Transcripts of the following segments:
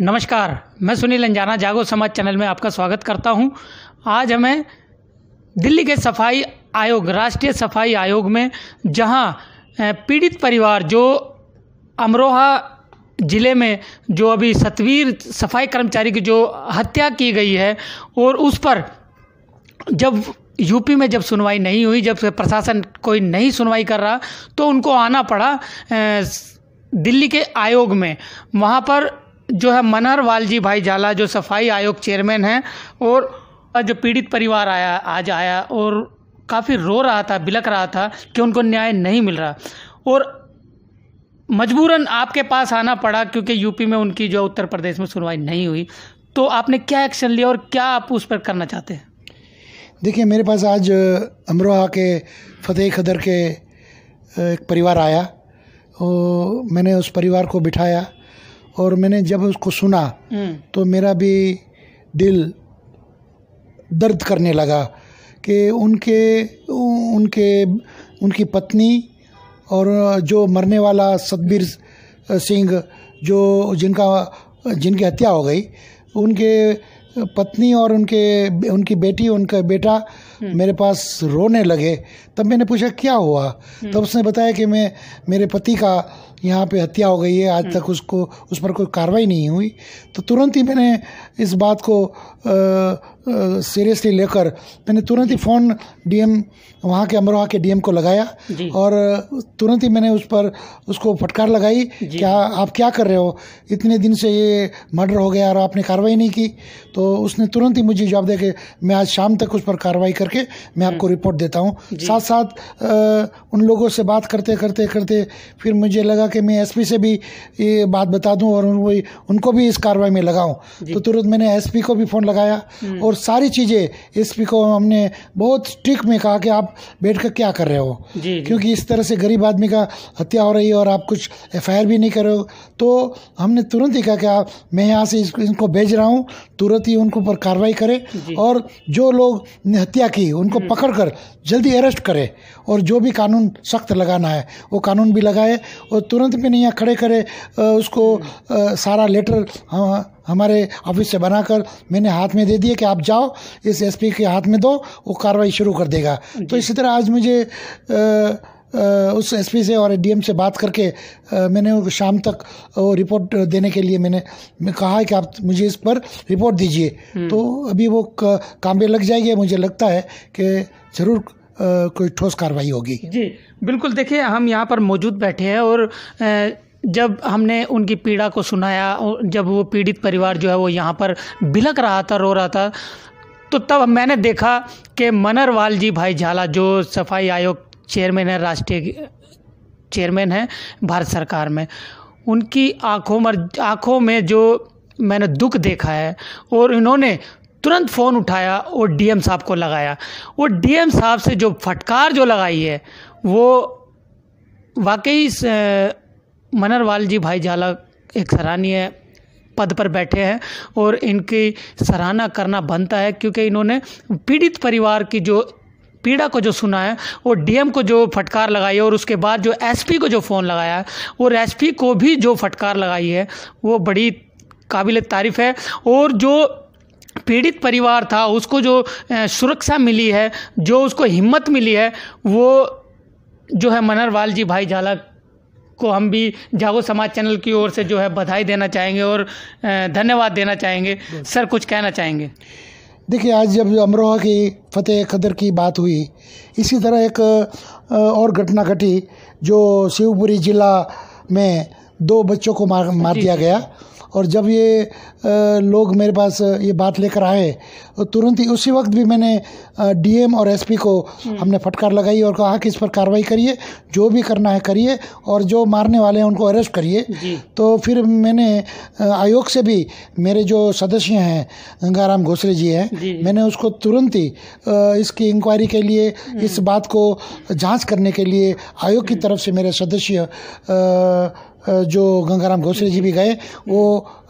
नमस्कार मैं सुनील अंजाना जागो समाज चैनल में आपका स्वागत करता हूं आज हमें दिल्ली के सफाई आयोग राष्ट्रीय सफाई आयोग में जहां पीड़ित परिवार जो अमरोहा ज़िले में जो अभी सतवीर सफाई कर्मचारी की जो हत्या की गई है और उस पर जब यूपी में जब सुनवाई नहीं हुई जब प्रशासन कोई नहीं सुनवाई कर रहा तो उनको आना पड़ा दिल्ली के आयोग में वहाँ पर जो है मनहर वालजी भाई झाला जो सफाई आयोग चेयरमैन हैं और जो पीड़ित परिवार आया आज आया और काफ़ी रो रहा था बिलक रहा था कि उनको न्याय नहीं मिल रहा और मजबूरन आपके पास आना पड़ा क्योंकि यूपी में उनकी जो उत्तर प्रदेश में सुनवाई नहीं हुई तो आपने क्या एक्शन लिया और क्या आप उस पर करना चाहते हैं देखिए मेरे पास आज अमरोहा के फतेह खदर के एक परिवार आया और मैंने उस परिवार को बिठाया और मैंने जब उसको सुना हम्म। तो मेरा भी दिल दर्द करने लगा कि उनके उनके उनकी पत्नी और जो मरने वाला सतबीर सिंह जो जिनका जिनकी हत्या हो गई उनके पत्नी और उनके उनकी बेटी उनका बेटा हम्म। मेरे पास रोने लगे तब मैंने पूछा क्या हुआ हम्म। तब उसने बताया कि मैं मेरे पति का यहाँ पे हत्या हो गई है आज हम्म। तक उसको उस पर कोई कार्रवाई नहीं हुई तो तुरंत ही मैंने इस बात को सीरियसली लेकर मैंने तुरंत ही फ़ोन डीएम वहाँ के अमरोहा के डीएम को लगाया और तुरंत ही मैंने उस पर उसको फटकार लगाई क्या आप क्या कर रहे हो इतने दिन से ये मर्डर हो गया और आपने कार्रवाई नहीं की तो उसने तुरंत ही मुझे जवाब दे के मैं आज शाम तक उस पर कार्रवाई करके मैं आपको रिपोर्ट हम्म। देता हूँ साथ साथ उन लोगों से बात करते करते करते फिर मुझे लगा कि मैं एसपी से भी ये बात बता दूं और उनको भी इस कार्रवाई में लगाऊं तो तुरंत मैंने एसपी को भी फ़ोन लगाया हम्म। और सारी चीज़ें एसपी को हमने बहुत स्ट्रिक में कहा कि आप बैठ कर क्या कर रहे हो क्योंकि इस तरह से गरीब आदमी का हत्या हो रही है और आप कुछ एफ भी नहीं कर रहे हो तो हमने तुरंत ही कहा कि आप मैं यहाँ से इनको भेज रहा हूँ तुरंत ही उनको पर कार्रवाई करें और जो लोग ने हत्या की उनको हम्म। पकड़ कर जल्दी अरेस्ट करें और जो भी कानून सख्त लगाना है वो कानून भी लगाए और तुरंत तुरंत भी नहीं है खड़े खड़े उसको सारा लेटर हमारे ऑफिस से बनाकर मैंने हाथ में दे दिया कि आप जाओ इस एसपी के हाथ में दो वो कार्रवाई शुरू कर देगा तो इसी तरह आज मुझे आ, उस एसपी से और डीएम से बात करके मैंने शाम तक वो रिपोर्ट देने के लिए मैंने कहा है कि आप मुझे इस पर रिपोर्ट दीजिए हम्म। तो अभी वो काम भी लग जाएगी मुझे लगता है कि ज़रूर कोई ठोस कार्रवाई होगी जी बिल्कुल देखिए हम यहाँ पर मौजूद बैठे हैं और जब हमने उनकी पीड़ा को सुनाया जब वो पीड़ित परिवार जो है वो यहाँ पर बिलक रहा था रो रहा था तो तब मैंने देखा कि मनरवाल जी भाई झाला जो सफाई आयोग चेयरमैन है राष्ट्रीय चेयरमैन है भारत सरकार में उनकी आंखों मर आंखों में जो मैंने दुख देखा है और इन्होंने तुरंत फ़ोन उठाया और डीएम साहब को लगाया और डीएम साहब से जो फटकार जो लगाई है वो वाकई मनरवाल जी भाई झाला एक सराहनीय पद पर बैठे हैं और इनकी सराहना करना बनता है क्योंकि इन्होंने पीड़ित परिवार की जो पीड़ा को जो सुना है वो डीएम को जो फटकार लगाई है और उसके बाद जो एसपी को जो फ़ोन लगाया है और एसपी को भी जो फटकार लगाई है वो बड़ी काबिल तारीफ़ है और जो पीड़ित परिवार था उसको जो सुरक्षा मिली है जो उसको हिम्मत मिली है वो जो है मनरवाल जी भाई झाला को हम भी जागो समाज चैनल की ओर से जो है बधाई देना चाहेंगे और धन्यवाद देना चाहेंगे सर कुछ कहना चाहेंगे देखिए आज जब अमरोहा की फतेह खदर की बात हुई इसी तरह एक और घटना घटी जो शिवपुरी जिला में दो बच्चों को मार मार दिया गया और जब ये लोग मेरे पास ये बात लेकर आए तो तुरंत ही उसी वक्त भी मैंने डीएम और एसपी को हम्म। हमने फटकार लगाई और कहा कि इस पर कार्रवाई करिए जो भी करना है करिए और जो मारने वाले हैं उनको अरेस्ट करिए तो फिर मैंने आयोग से भी मेरे जो सदस्य हैं गंगाराम घोसले जी हैं मैंने उसको तुरंत ही इसकी इंक्वायरी के लिए हम्म। इस बात को जांच करने के लिए आयोग की हम्म। तरफ से मेरे सदस्य जो गंगाराम घोसले जी भी गए वो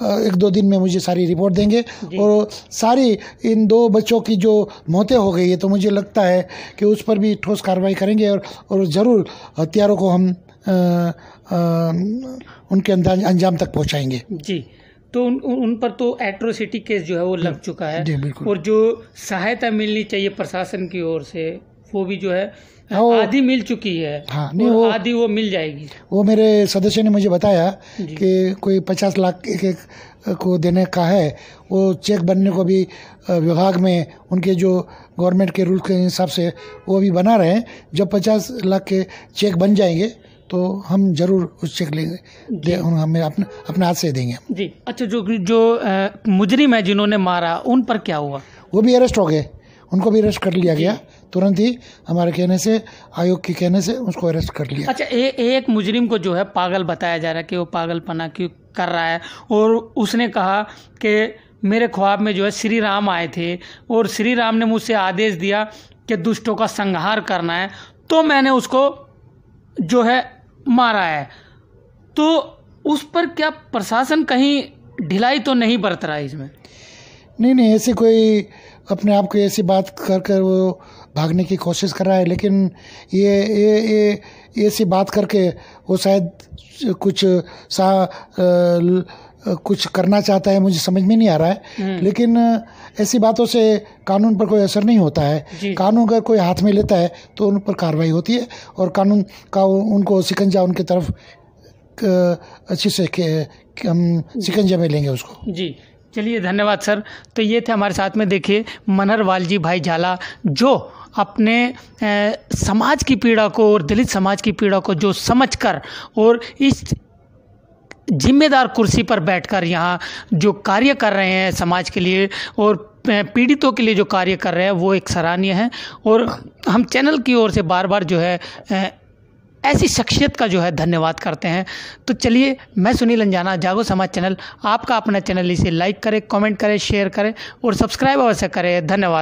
एक दो दिन में मुझे सारी रिपोर्ट देंगे और सारी इन दो बच्चों की जो मौतें हो गई है तो मुझे लगता है कि उस पर भी ठोस कार्रवाई करेंगे और और ज़रूर हथियारों को हम आ, आ, उनके अंजाम तक पहुंचाएंगे जी तो उन उन पर तो एट्रोसिटी केस जो है वो लग चुका है और जो सहायता मिलनी चाहिए प्रशासन की ओर से वो भी जो है आधी मिल चुकी है हाँ नहीं वो आधी वो मिल जाएगी वो मेरे सदस्य ने मुझे बताया कि कोई पचास लाख एक एक को देने का है वो चेक बनने को भी विभाग में उनके जो गवर्नमेंट के रूल के हिसाब से वो भी बना रहे हैं जब पचास लाख के चेक बन जाएंगे तो हम जरूर उस चेक लेंगे हमें अपने अपने हाथ से देंगे जी अच्छा जो जो मुजरिम है जिन्होंने मारा उन पर क्या हुआ वो भी अरेस्ट हो गए उनको भी अरेस्ट कर लिया गया तुरंत ही हमारे कहने से आयोग के कहने से उसको अरेस्ट कर लिया अच्छा ए, एक मुजरिम को जो है पागल बताया जा रहा है कि वो पागलपना क्यों कर रहा है और उसने कहा कि मेरे ख्वाब में जो है श्री राम आए थे और श्री राम ने मुझसे आदेश दिया कि दुष्टों का संहार करना है तो मैंने उसको जो है मारा है तो उस पर क्या प्रशासन कहीं ढिलाई तो नहीं बरत रहा है इसमें नहीं नहीं ऐसे कोई अपने आप को ऐसी बात कर कर वो भागने की कोशिश कर रहा है लेकिन ये ये ये ऐसी बात करके वो शायद कुछ सा आ, कुछ करना चाहता है मुझे समझ में नहीं आ रहा है हम्म। लेकिन ऐसी बातों से कानून पर कोई असर नहीं होता है कानून अगर कोई हाथ में लेता है तो उन पर कार्रवाई होती है और कानून का उनको शिकंजा उनकी तरफ अच्छे से हम शिकंजा में लेंगे उसको जी चलिए धन्यवाद सर तो ये थे हमारे साथ में देखिए मनहर वालजी भाई झाला जो अपने ए, समाज की पीड़ा को और दलित समाज की पीड़ा को जो समझकर और इस जिम्मेदार कुर्सी पर बैठकर यहाँ जो कार्य कर रहे हैं समाज के लिए और पीड़ितों के लिए जो कार्य कर रहे हैं वो एक सराहनीय है और हम चैनल की ओर से बार बार जो है ऐसी शख्सियत का जो है धन्यवाद करते हैं तो चलिए मैं सुनील अंजाना जागो समाज चैनल आपका अपना चैनल इसे लाइक करें कमेंट करें शेयर करें और सब्सक्राइब अवश्य करें धन्यवाद